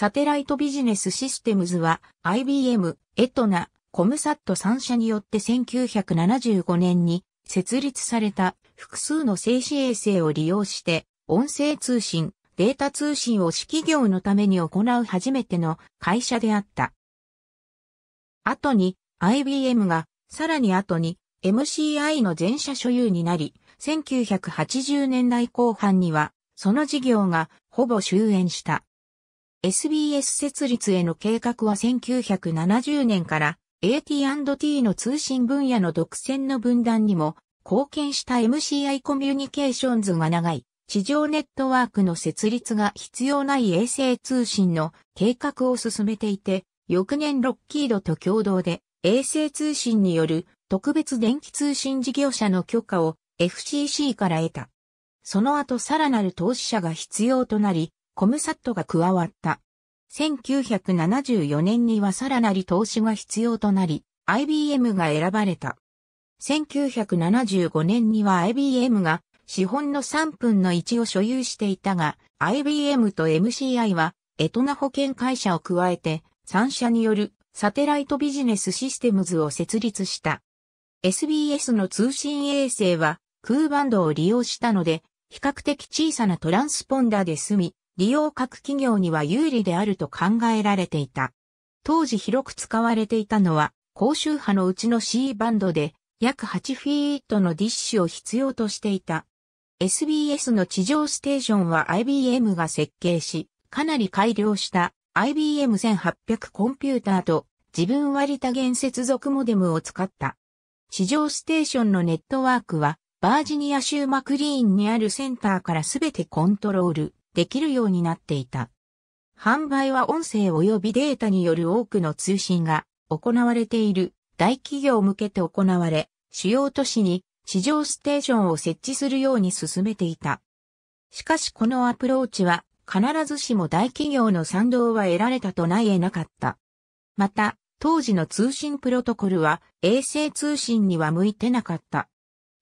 サテライトビジネスシステムズは IBM、エトナ、コムサット3社によって1975年に設立された複数の静止衛星を利用して音声通信、データ通信を私企業のために行う初めての会社であった。後に IBM がさらに後に MCI の全社所有になり、1980年代後半にはその事業がほぼ終焉した。SBS 設立への計画は1970年から AT&T の通信分野の独占の分断にも貢献した MCI コミュニケーションズが長い地上ネットワークの設立が必要ない衛星通信の計画を進めていて、翌年ロッキードと共同で衛星通信による特別電気通信事業者の許可を FCC から得た。その後さらなる投資者が必要となり、コムサットが加わった。1974年にはさらなり投資が必要となり、IBM が選ばれた。1975年には IBM が資本の3分の1を所有していたが、IBM と MCI は、エトナ保険会社を加えて、3社によるサテライトビジネスシステムズを設立した。SBS の通信衛星は、空バンドを利用したので、比較的小さなトランスポンダーで済み、利用各企業には有利であると考えられていた。当時広く使われていたのは、高周波のうちの C バンドで、約8フィートのディッシュを必要としていた。SBS の地上ステーションは IBM が設計し、かなり改良した IBM1800 コンピューターと自分割多元接続モデムを使った。地上ステーションのネットワークはバージニア州マクリーンにあるセンターからすべてコントロール、できるようになっていた。販売は音声及びデータによる多くの通信が行われている大企業向けて行われ、主要都市に市場ステーションを設置するように進めていた。しかしこのアプローチは必ずしも大企業の賛同は得られたとない得なかった。また、当時の通信プロトコルは衛星通信には向いてなかった。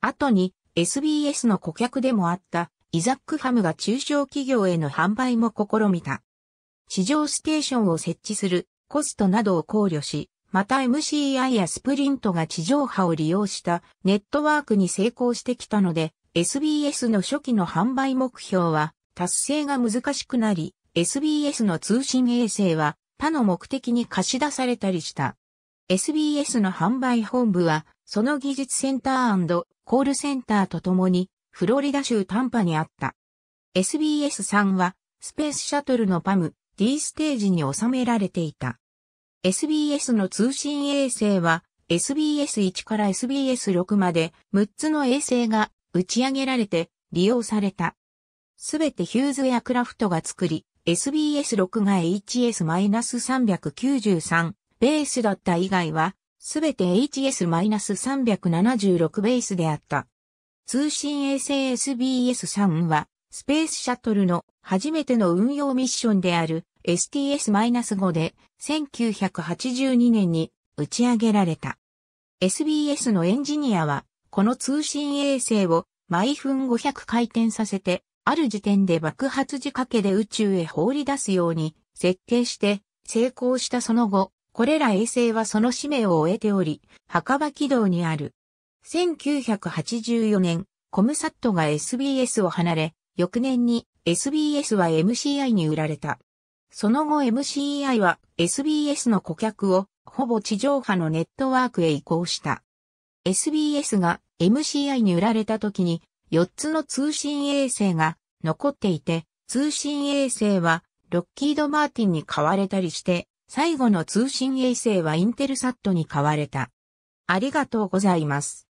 後に SBS の顧客でもあったイザック・ファムが中小企業への販売も試みた。市場ステーションを設置するコストなどを考慮し、また MCI やスプリントが地上波を利用したネットワークに成功してきたので、SBS の初期の販売目標は達成が難しくなり、SBS の通信衛星は他の目的に貸し出されたりした。SBS の販売本部は、その技術センターコールセンターとともにフロリダ州タンパにあった。SBS3 は、スペースシャトルのパム、D ステージに収められていた。SBS の通信衛星は、SBS1 から SBS6 まで6つの衛星が打ち上げられて利用された。すべてヒューズやクラフトが作り、SBS6 が HS-393 ベースだった以外は、すべて HS-376 ベースであった。通信衛星 SBS3 は、スペースシャトルの初めての運用ミッションである STS-5 で1982年に打ち上げられた。SBS のエンジニアは、この通信衛星を毎分500回転させて、ある時点で爆発仕掛けで宇宙へ放り出すように設計して成功したその後、これら衛星はその使命を終えており、墓場軌道にある1984年、コムサットが SBS を離れ、翌年に SBS は MCI に売られた。その後 MCI は SBS の顧客をほぼ地上波のネットワークへ移行した。SBS が MCI に売られた時に4つの通信衛星が残っていて、通信衛星はロッキード・マーティンに買われたりして、最後の通信衛星はインテルサットに買われた。ありがとうございます。